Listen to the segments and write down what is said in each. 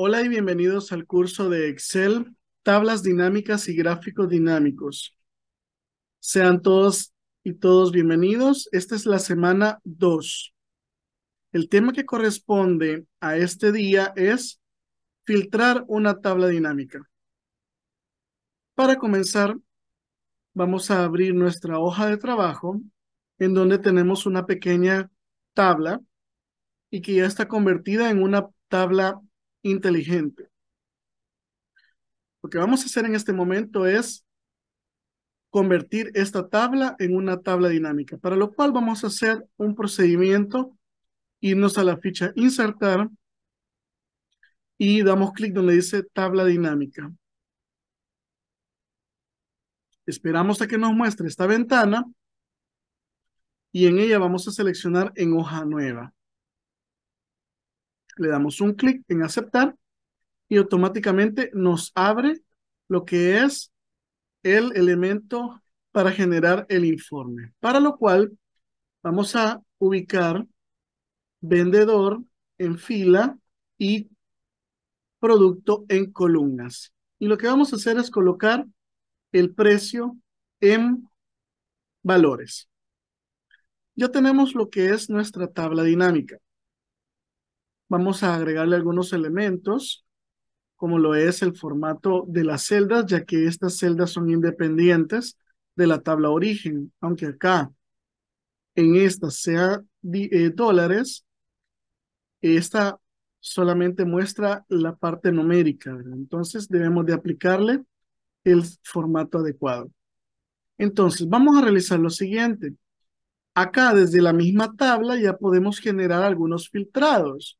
Hola y bienvenidos al curso de Excel, tablas dinámicas y gráficos dinámicos. Sean todos y todos bienvenidos. Esta es la semana 2. El tema que corresponde a este día es filtrar una tabla dinámica. Para comenzar, vamos a abrir nuestra hoja de trabajo en donde tenemos una pequeña tabla y que ya está convertida en una tabla inteligente. Lo que vamos a hacer en este momento es convertir esta tabla en una tabla dinámica, para lo cual vamos a hacer un procedimiento, irnos a la ficha insertar y damos clic donde dice tabla dinámica. Esperamos a que nos muestre esta ventana y en ella vamos a seleccionar en hoja nueva le damos un clic en aceptar y automáticamente nos abre lo que es el elemento para generar el informe, para lo cual vamos a ubicar vendedor en fila y producto en columnas. Y lo que vamos a hacer es colocar el precio en valores. Ya tenemos lo que es nuestra tabla dinámica vamos a agregarle algunos elementos, como lo es el formato de las celdas, ya que estas celdas son independientes de la tabla origen, aunque acá en esta sea eh, dólares, esta solamente muestra la parte numérica, entonces debemos de aplicarle el formato adecuado. Entonces, vamos a realizar lo siguiente. Acá desde la misma tabla ya podemos generar algunos filtrados.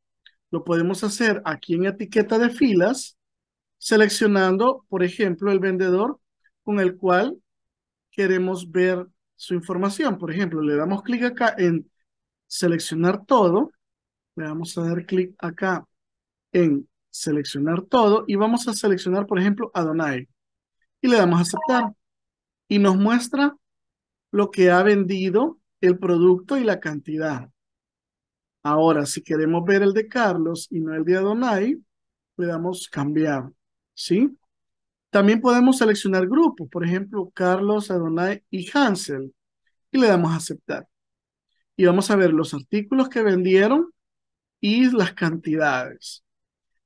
Lo podemos hacer aquí en etiqueta de filas, seleccionando, por ejemplo, el vendedor con el cual queremos ver su información. Por ejemplo, le damos clic acá en seleccionar todo. Le vamos a dar clic acá en seleccionar todo y vamos a seleccionar, por ejemplo, Adonai. Y le damos a aceptar. Y nos muestra lo que ha vendido, el producto y la cantidad. Ahora, si queremos ver el de Carlos y no el de Adonai, le damos cambiar, ¿sí? También podemos seleccionar grupos, por ejemplo, Carlos, Adonai y Hansel, y le damos aceptar. Y vamos a ver los artículos que vendieron y las cantidades.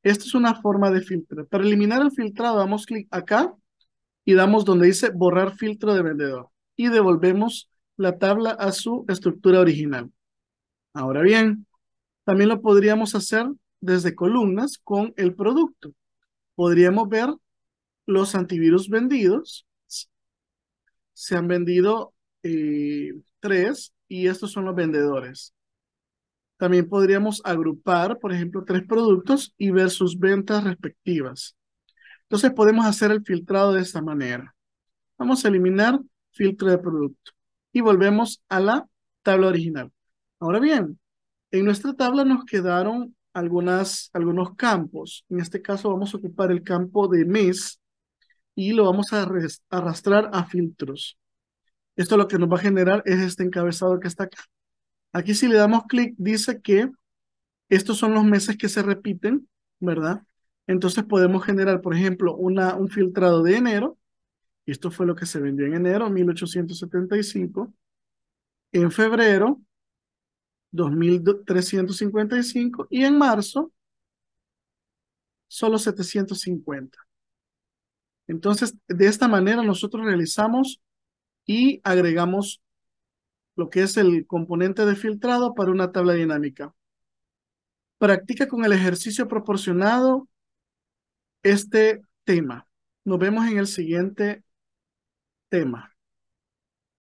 Esta es una forma de filtrar. Para eliminar el filtrado, damos clic acá y damos donde dice borrar filtro de vendedor y devolvemos la tabla a su estructura original. Ahora bien, también lo podríamos hacer desde columnas con el producto. Podríamos ver los antivirus vendidos. Se han vendido eh, tres y estos son los vendedores. También podríamos agrupar, por ejemplo, tres productos y ver sus ventas respectivas. Entonces podemos hacer el filtrado de esta manera. Vamos a eliminar filtro de producto y volvemos a la tabla original. Ahora bien, en nuestra tabla nos quedaron algunos campos. En este caso vamos a ocupar el campo de mes y lo vamos a arrastrar a filtros. Esto lo que nos va a generar es este encabezado que está acá. Aquí si le damos clic dice que estos son los meses que se repiten, ¿verdad? Entonces podemos generar, por ejemplo, una, un filtrado de enero. Esto fue lo que se vendió en enero, 1875. En febrero, 2.355 y en marzo solo 750. Entonces, de esta manera nosotros realizamos y agregamos lo que es el componente de filtrado para una tabla dinámica. Practica con el ejercicio proporcionado este tema. Nos vemos en el siguiente tema.